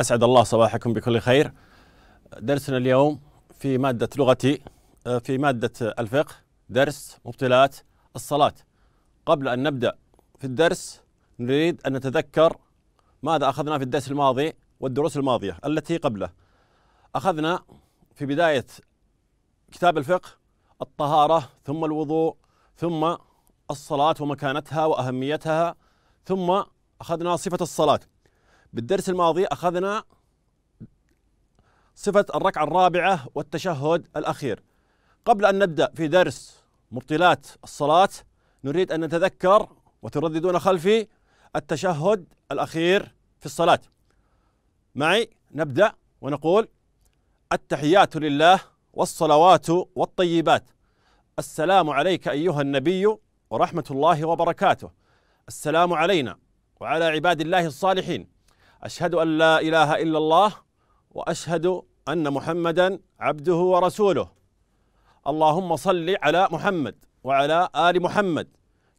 أسعد الله صباحكم بكل خير درسنا اليوم في مادة لغتي آه، في مادة الفقه درس مبطلات الصلاة قبل أن نبدأ في الدرس نريد أن نتذكر ماذا أخذنا في الدرس الماضي والدروس الماضية التي قبله أخذنا في بداية كتاب الفقه الطهارة ثم الوضوء ثم الصلاة ومكانتها وأهميتها ثم أخذنا صفة الصلاة بالدرس الماضي أخذنا صفة الركعة الرابعة والتشهد الأخير قبل أن نبدأ في درس مبطلات الصلاة نريد أن نتذكر وترددون خلفي التشهد الأخير في الصلاة معي نبدأ ونقول التحيات لله والصلوات والطيبات السلام عليك أيها النبي ورحمة الله وبركاته السلام علينا وعلى عباد الله الصالحين أشهد أن لا إله إلا الله وأشهد أن محمدا عبده ورسوله اللهم صل على محمد وعلى آل محمد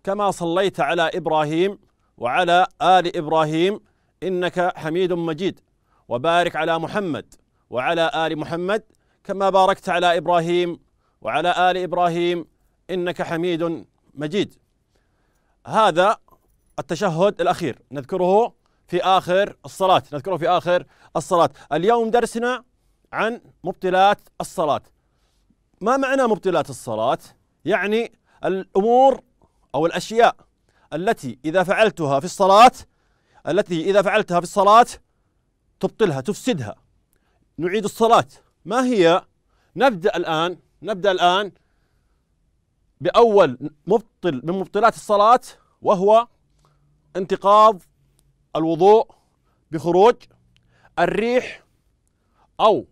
كما صليت على إبراهيم وعلى آل إبراهيم إنك حميد مجيد وبارك على محمد وعلى آل محمد كما باركت على إبراهيم وعلى آل إبراهيم إنك حميد مجيد هذا التشهد الأخير نذكره في آخر الصلاة نذكره في آخر الصلاة اليوم درسنا عن مبطلات الصلاة ما معنى مبطلات الصلاة؟ يعني الأمور أو الأشياء التي إذا فعلتها في الصلاة التي إذا فعلتها في الصلاة تبطلها تفسدها نعيد الصلاة ما هي؟ نبدأ الآن نبدأ الآن بأول مبطل من مبطلات الصلاة وهو انتقاض الوضوء بخروج الريح أو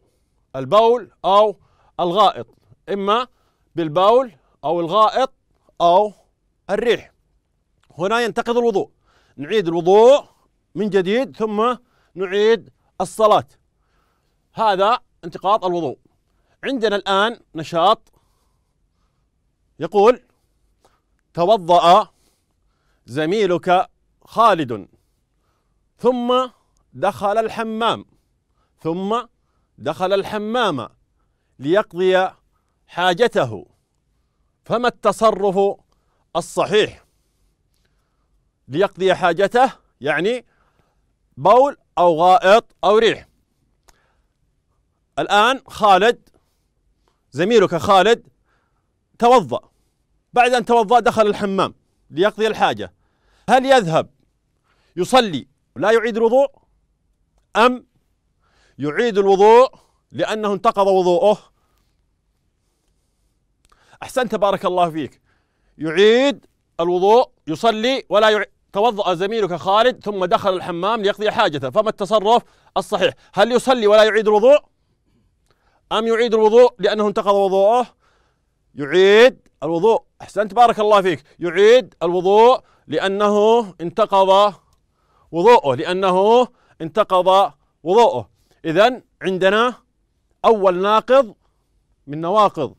البول أو الغائط إما بالبول أو الغائط أو الريح هنا ينتقض الوضوء نعيد الوضوء من جديد ثم نعيد الصلاة هذا انتقاض الوضوء عندنا الآن نشاط يقول توضأ زميلك خالد ثم دخل الحمام ثم دخل الحمام ليقضي حاجته فما التصرف الصحيح ليقضي حاجته يعني بول أو غائط أو ريح الآن خالد زميلك خالد توضأ بعد أن توضأ دخل الحمام ليقضي الحاجة هل يذهب يصلي لا يعيد الوضوء أم يعيد الوضوء لأنه انتقض وضوءه أحسنت بارك الله فيك يعيد الوضوء يصلي ولا يعيد توضأ زميلك خالد ثم دخل الحمام ليقضي حاجته فما التصرف الصحيح هل يصلي ولا يعيد الوضوء أم يعيد الوضوء لأنه انتقض وضوءه يعيد الوضوء أحسنت بارك الله فيك يعيد الوضوء لأنه انتقض وضوءه وضوءه لأنه انتقض وضوءه إذا عندنا أول ناقض من نواقض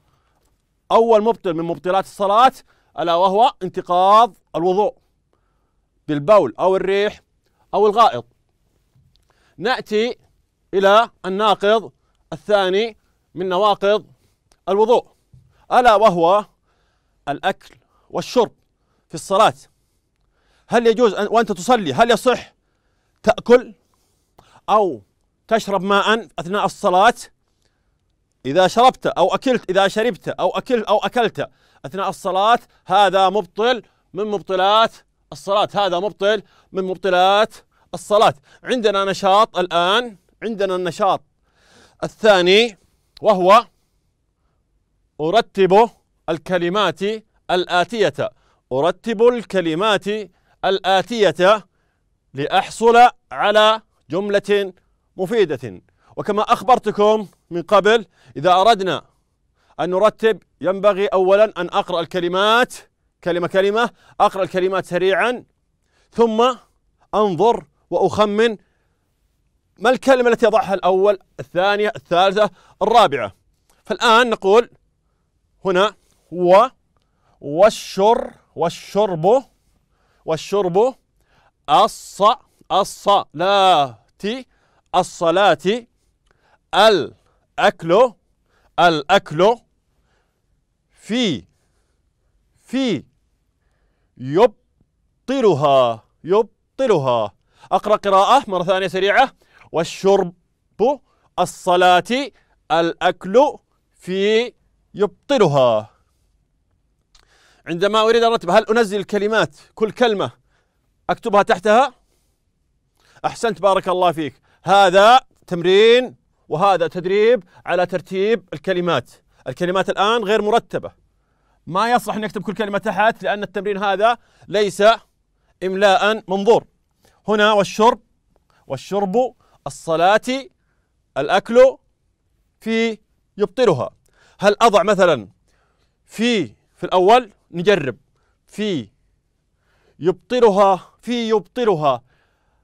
أول مبطل من مبطلات الصلاة ألا وهو انتقاض الوضوء بالبول أو الريح أو الغائط نأتي إلى الناقض الثاني من نواقض الوضوء ألا وهو الأكل والشرب في الصلاة هل يجوز أن وأنت تصلي هل يصح تأكل أو تشرب ماء أثناء الصلاة إذا شربت أو أكلت إذا شربت أو اكل أو أكلت أثناء الصلاة هذا مبطل من مبطلات الصلاة هذا مبطل من مبطلات الصلاة عندنا نشاط الآن عندنا النشاط الثاني وهو أرتب الكلمات الآتية أرتب الكلمات الآتية لأحصل على جملة مفيدة وكما أخبرتكم من قبل إذا أردنا أن نرتب ينبغي أولا أن أقرأ الكلمات كلمة كلمة أقرأ الكلمات سريعا ثم أنظر وأخمن ما الكلمة التي أضعها الأول الثانية الثالثة الرابعة فالآن نقول هنا و والشر والشرب والشرب الص الصلاة الصلاة الأكل الأكل في في يبطلها يبطلها أقرأ قراءة مرة ثانية سريعة والشرب الصلاة الأكل في يبطلها عندما أريد أرتب هل أنزل الكلمات كل كلمة أكتبها تحتها أحسنت بارك الله فيك هذا تمرين وهذا تدريب على ترتيب الكلمات الكلمات الآن غير مرتبة ما يصلح أن يكتب كل كلمة تحت لأن التمرين هذا ليس إملاء منظور هنا والشرب والشرب الصلاة الأكل في يبطلها هل أضع مثلا في في الأول نجرب في يبطرها في يبطرها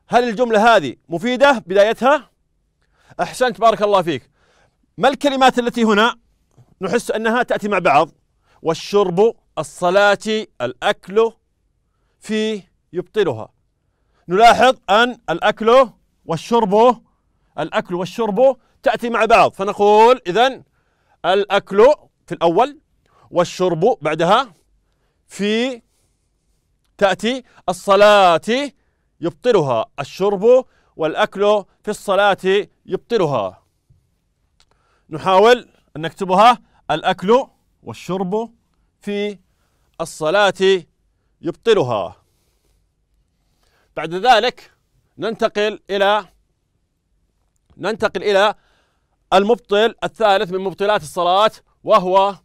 هل الجملة هذه مفيدة بدايتها؟ أحسنت بارك الله فيك ما الكلمات التي هنا نحس أنها تأتي مع بعض والشرب الصلاة الأكل في يبطلها نلاحظ أن الأكل والشرب الأكل والشرب تأتي مع بعض فنقول إذا الأكل في الأول والشرب بعدها في تأتي الصلاة يبطلها الشرب والأكل في الصلاة يبطلها نحاول أن نكتبها الأكل والشرب في الصلاة يبطلها بعد ذلك ننتقل إلى ننتقل إلى المبطل الثالث من مبطلات الصلاة وهو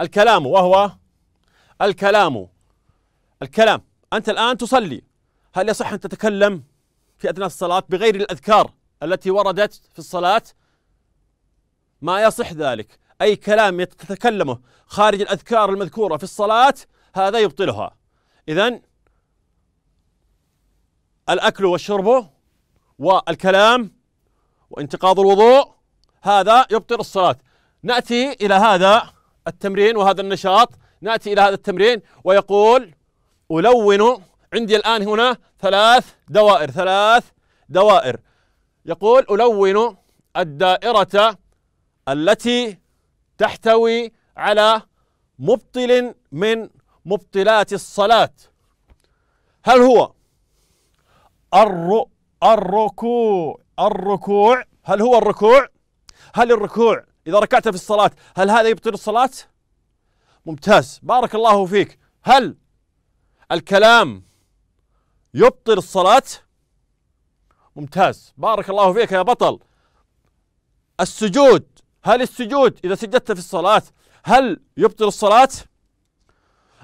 الكلام وهو الكلام الكلام أنت الآن تصلي هل يصح أن تتكلم في أثناء الصلاة بغير الأذكار التي وردت في الصلاة ما يصح ذلك أي كلام تتكلمه خارج الأذكار المذكورة في الصلاة هذا يبطلها إذا الأكل والشرب والكلام وانتقاض الوضوء هذا يبطل الصلاة نأتي إلى هذا التمرين وهذا النشاط ناتي الى هذا التمرين ويقول الون عندي الان هنا ثلاث دوائر ثلاث دوائر يقول الون الدائره التي تحتوي على مبطل من مبطلات الصلاه هل هو الر... الركوع الركوع هل هو الركوع هل الركوع إذا ركعت في الصلاة هل هذا يبطل الصلاة ممتاز بارك الله فيك هل الكلام يبطل الصلاة ممتاز بارك الله فيك يا بطل السجود هل السجود إذا سجدت في الصلاة هل يبطل الصلاة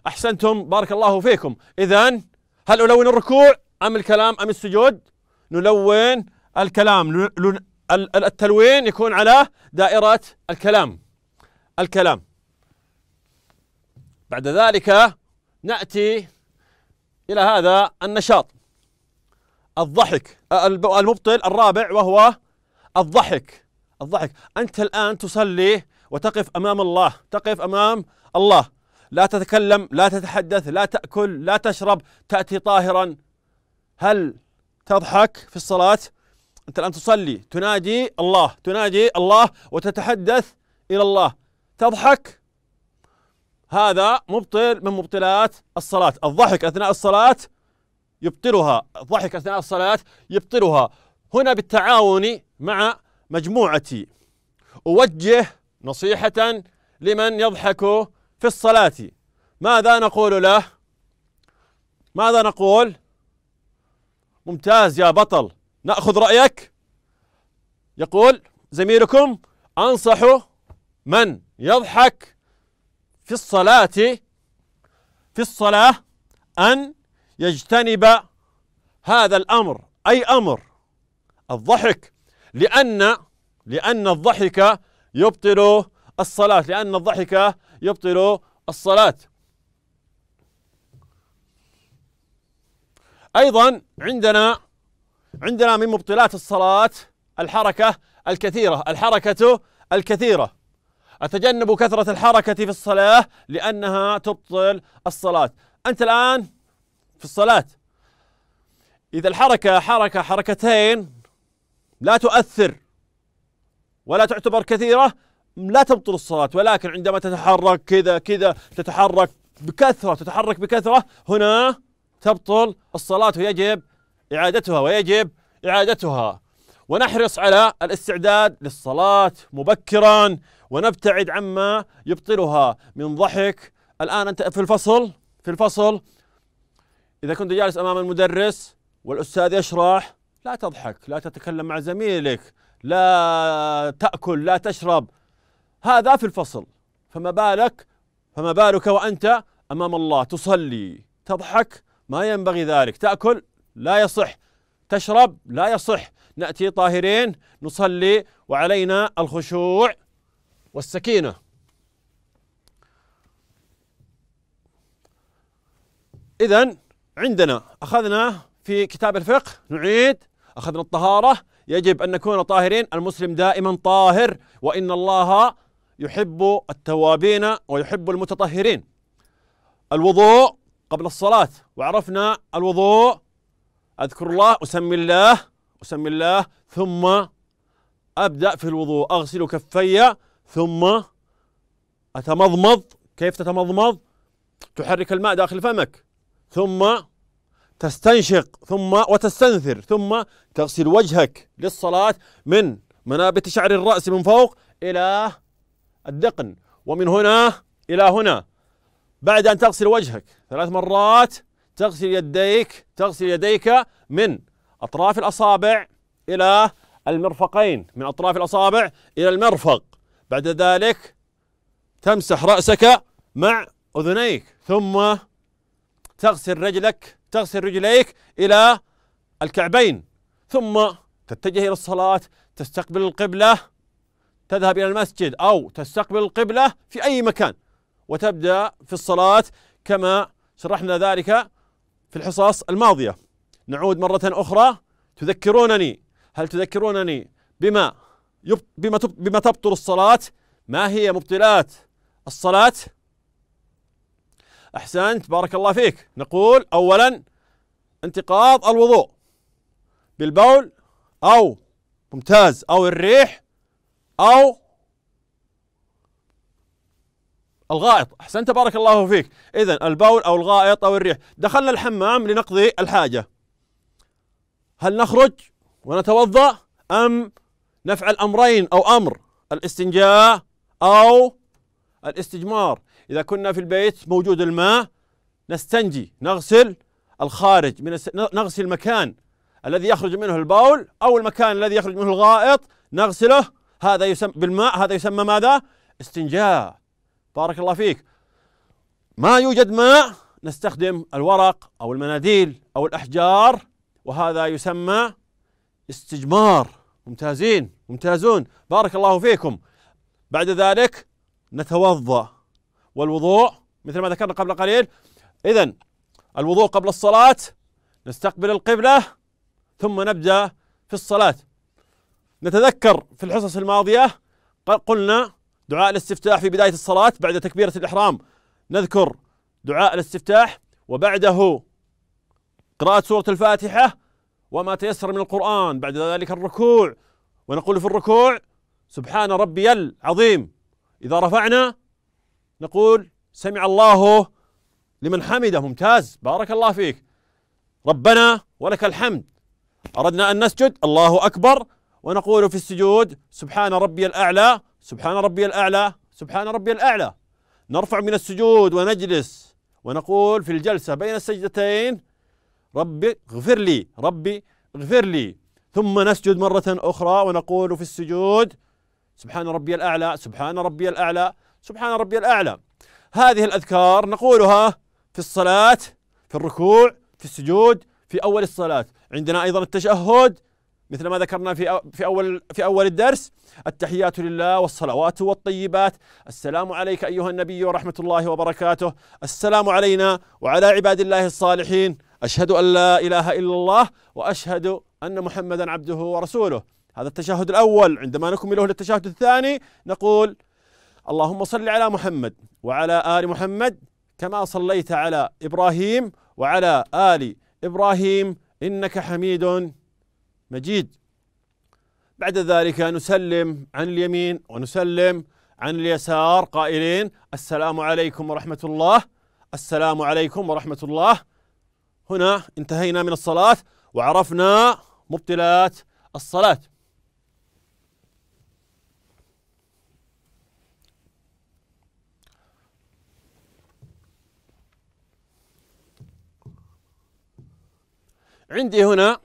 أحسنتم بارك الله فيكم إذا هل ألون الركوع أم الكلام أم السجود نلون الكلام التلوين يكون على دائرة الكلام الكلام بعد ذلك نأتي إلى هذا النشاط الضحك المبطل الرابع وهو الضحك الضحك أنت الآن تصلي وتقف أمام الله تقف أمام الله لا تتكلم لا تتحدث لا تأكل لا تشرب تأتي طاهرا هل تضحك في الصلاة أنت الآن تصلي تنادي الله تنادي الله وتتحدث إلى الله تضحك هذا مبطل من مبطلات الصلاة الضحك أثناء الصلاة يبطلها الضحك أثناء الصلاة يبطلها هنا بالتعاون مع مجموعتي أوجه نصيحة لمن يضحك في الصلاة ماذا نقول له ماذا نقول ممتاز يا بطل نأخذ رأيك يقول زميلكم أنصح من يضحك في الصلاة في الصلاة أن يجتنب هذا الأمر أي أمر الضحك لأن لأن الضحك يبطل الصلاة لأن الضحك يبطل الصلاة أيضا عندنا عندنا من مبطلات الصلاة الحركة الكثيرة الحركة الكثيرة أتجنب كثرة الحركة في الصلاة لأنها تبطل الصلاة أنت الآن في الصلاة إذا الحركة حركة حركتين لا تؤثر ولا تعتبر كثيرة لا تبطل الصلاة ولكن عندما تتحرك كذا كذا تتحرك بكثرة تتحرك بكثرة هنا تبطل الصلاة ويجب إعادتها ويجب إعادتها ونحرص على الاستعداد للصلاة مبكرا ونبتعد عما يبطلها من ضحك الآن أنت في الفصل في الفصل إذا كنت جالس أمام المدرس والأستاذ يشرح لا تضحك لا تتكلم مع زميلك لا تأكل لا تشرب هذا في الفصل فما بالك فما بالك وأنت أمام الله تصلي تضحك ما ينبغي ذلك تأكل لا يصح تشرب لا يصح نأتي طاهرين نصلي وعلينا الخشوع والسكينة إذا عندنا أخذنا في كتاب الفقه نعيد أخذنا الطهارة يجب أن نكون طاهرين المسلم دائما طاهر وإن الله يحب التوابين ويحب المتطهرين الوضوء قبل الصلاة وعرفنا الوضوء أذكر الله أسمي الله وسم الله ثم أبدأ في الوضوء أغسل كفي ثم أتمضمض كيف تتمضمض؟ تحرك الماء داخل فمك ثم تستنشق ثم وتستنثر ثم تغسل وجهك للصلاة من منابت شعر الرأس من فوق إلى الدقن ومن هنا إلى هنا بعد أن تغسل وجهك ثلاث مرات تغسل يديك تغسل يديك من أطراف الأصابع إلى المرفقين من أطراف الأصابع إلى المرفق بعد ذلك تمسح رأسك مع أذنيك ثم تغسل رجلك تغسل رجليك إلى الكعبين ثم تتجه إلى الصلاة تستقبل القبلة تذهب إلى المسجد أو تستقبل القبلة في أي مكان وتبدأ في الصلاة كما شرحنا ذلك في الحصص الماضية نعود مرة أخرى تذكرونني هل تذكرونني بما بما بما تبطل الصلاة؟ ما هي مبطلات الصلاة؟ أحسنت بارك الله فيك نقول أولا انتقاض الوضوء بالبول أو ممتاز أو الريح أو الغائط أحسنت بارك الله فيك إذا البول أو الغائط أو الريح دخلنا الحمام لنقضي الحاجة هل نخرج ونتوضأ أم نفعل أمرين أو أمر الاستنجاء أو الاستجمار إذا كنا في البيت موجود الماء نستنجي نغسل الخارج من نغسل المكان الذي يخرج منه البول أو المكان الذي يخرج منه الغائط نغسله هذا يسمى بالماء هذا يسمى ماذا؟ استنجاء بارك الله فيك ما يوجد ماء نستخدم الورق أو المناديل أو الأحجار وهذا يسمى استجمار ممتازين ممتازون بارك الله فيكم بعد ذلك نتوضا والوضوء مثل ما ذكرنا قبل قليل اذا الوضوء قبل الصلاه نستقبل القبله ثم نبدا في الصلاه نتذكر في الحصص الماضيه قلنا دعاء الاستفتاح في بدايه الصلاه بعد تكبيره الاحرام نذكر دعاء الاستفتاح وبعده قراءة سورة الفاتحة وما تيسر من القرآن بعد ذلك الركوع ونقول في الركوع سبحان ربي العظيم إذا رفعنا نقول سمع الله لمن حمده ممتاز بارك الله فيك ربنا ولك الحمد أردنا أن نسجد الله أكبر ونقول في السجود سبحان ربي الأعلى سبحان ربي الأعلى سبحان ربي الأعلى نرفع من السجود ونجلس ونقول في الجلسة بين السجدتين ربي اغفر لي ربي اغفر لي ثم نسجد مرة أخرى ونقول في السجود سبحان ربي الأعلى سبحان ربي الأعلى سبحان ربي الأعلى هذه الأذكار نقولها في الصلاة في الركوع في السجود في أول الصلاة عندنا أيضا التشهد مثل ما ذكرنا في في اول في اول الدرس التحيات لله والصلوات والطيبات السلام عليك ايها النبي ورحمه الله وبركاته السلام علينا وعلى عباد الله الصالحين أشهد أن لا إله إلا الله وأشهد أن محمدا عبده ورسوله هذا التشهد الأول عندما نكمله للتشهد الثاني نقول اللهم صل على محمد وعلى آل محمد كما صليت على إبراهيم وعلى آل إبراهيم إنك حميد مجيد بعد ذلك نسلم عن اليمين ونسلم عن اليسار قائلين السلام عليكم ورحمة الله السلام عليكم ورحمة الله هنا انتهينا من الصلاة وعرفنا مبطلات الصلاة عندي هنا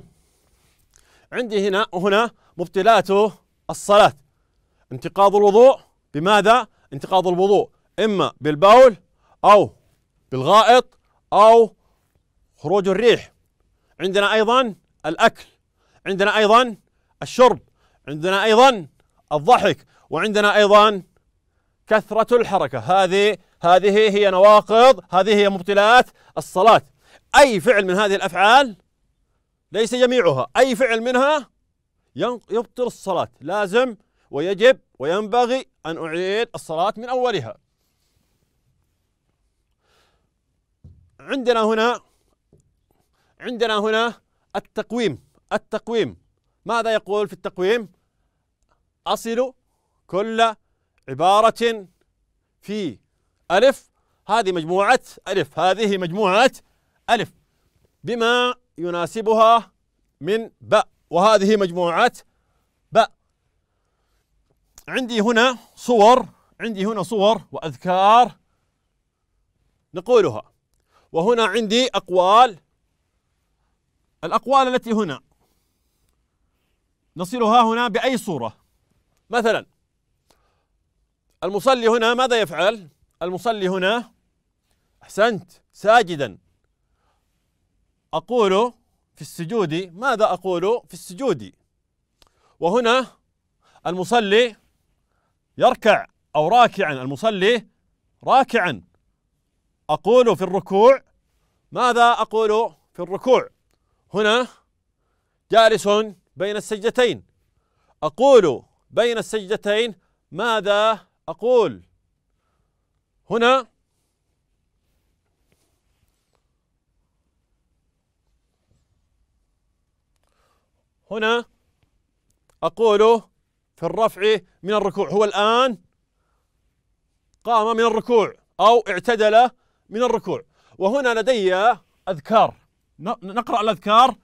عندي هنا وهنا مبطلات الصلاة انتقاض الوضوء بماذا؟ انتقاض الوضوء إما بالبول أو بالغائط أو خروج الريح عندنا أيضا الأكل عندنا أيضا الشرب عندنا أيضا الضحك وعندنا أيضا كثرة الحركة هذه هذه هي نواقض هذه هي مبطلات الصلاة أي فعل من هذه الأفعال ليس جميعها أي فعل منها يبطل الصلاة لازم ويجب وينبغي أن أعيد الصلاة من أولها عندنا هنا عندنا هنا التقويم التقويم ماذا يقول في التقويم أصل كل عبارة في ألف هذه مجموعة ألف هذه مجموعة ألف بما يناسبها من باء وهذه مجموعة باء عندي هنا صور عندي هنا صور وأذكار نقولها وهنا عندي أقوال الأقوال التي هنا نصلها هنا بأي صورة مثلا المصلي هنا ماذا يفعل المصلي هنا أحسنت ساجدا أقول في السجود ماذا أقول في السجود وهنا المصلي يركع أو راكعا المصلي راكعا أقول في الركوع ماذا أقول في الركوع هنا جالس بين السجدتين أقول بين السجدتين ماذا أقول هنا هنا أقول في الرفع من الركوع هو الآن قام من الركوع أو اعتدل من الركوع وهنا لدي أذكار نقرأ الأذكار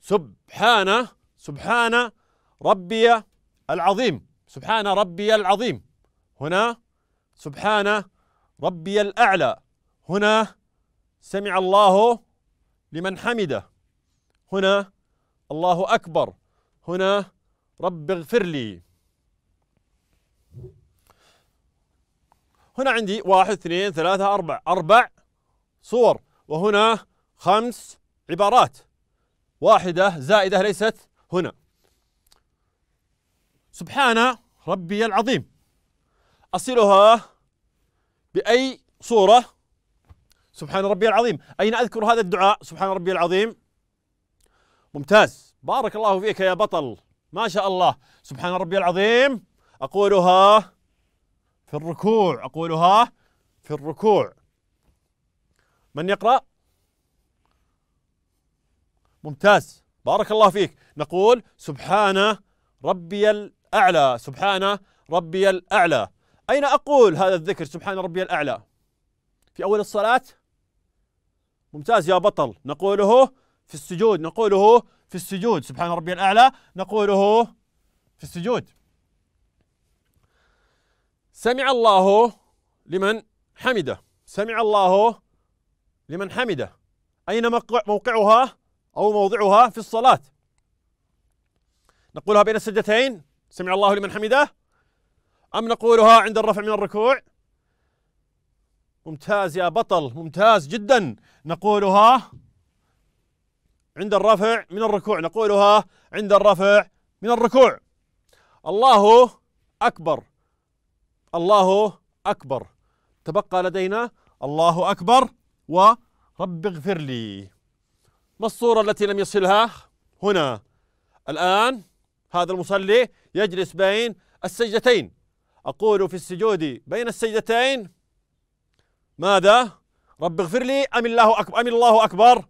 سبحان سبحان ربي العظيم سبحان ربي العظيم هنا سبحان ربي الأعلى هنا سمع الله لمن حمده هنا الله أكبر هنا رب اغفر لي هنا عندي واحد اثنين ثلاثة أربع أربع صور وهنا خمس عبارات واحدة زائدة ليست هنا سبحان ربي العظيم أصلها بأي صورة سبحان ربي العظيم أين أذكر هذا الدعاء سبحان ربي العظيم ممتاز بارك الله فيك يا بطل ما شاء الله سبحان ربي العظيم أقولها في الركوع أقولها في الركوع من يقرأ ممتاز بارك الله فيك نقول سبحان ربي الأعلى سبحان ربي الأعلى أين أقول هذا الذكر سبحان ربي الأعلى في أول الصلاة ممتاز يا بطل نقوله في السجود نقوله في السجود سبحان ربي الأعلى نقوله في السجود سمع الله لمن حمده سمع الله لمن حمده أين موقعها أو موضعها في الصلاة نقولها بين السجدتين سمع الله لمن حمده أم نقولها عند الرفع من الركوع ممتاز يا بطل ممتاز جدا نقولها عند الرفع من الركوع نقولها عند الرفع من الركوع الله أكبر الله أكبر تبقى لدينا الله أكبر ورب اغفر لي ما الصورة التي لم يصلها هنا الآن هذا المصلي يجلس بين السجدتين أقول في السجود بين السجدتين ماذا رب اغفر لي أم الله أكبر أم الله أكبر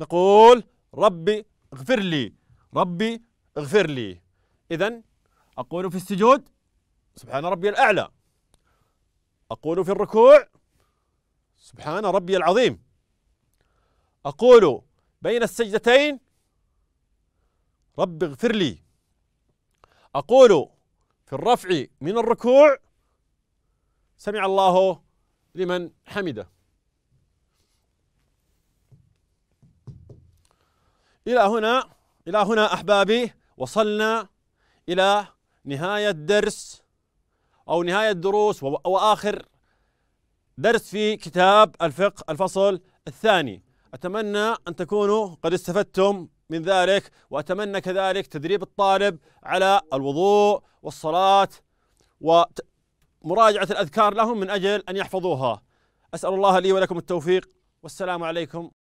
نقول ربي اغفر لي ربي اغفر لي إذا أقول في السجود سبحان ربي الأعلى أقول في الركوع سبحان ربي العظيم أقول بين السجدتين رب اغفر لي أقول في الرفع من الركوع سمع الله لمن حمده إلى هنا إلى هنا أحبابي وصلنا إلى نهاية درس أو نهاية دروس وآخر درس في كتاب الفقه الفصل الثاني أتمنى أن تكونوا قد استفدتم من ذلك وأتمنى كذلك تدريب الطالب على الوضوء والصلاة ومراجعة الأذكار لهم من أجل أن يحفظوها أسأل الله لي ولكم التوفيق والسلام عليكم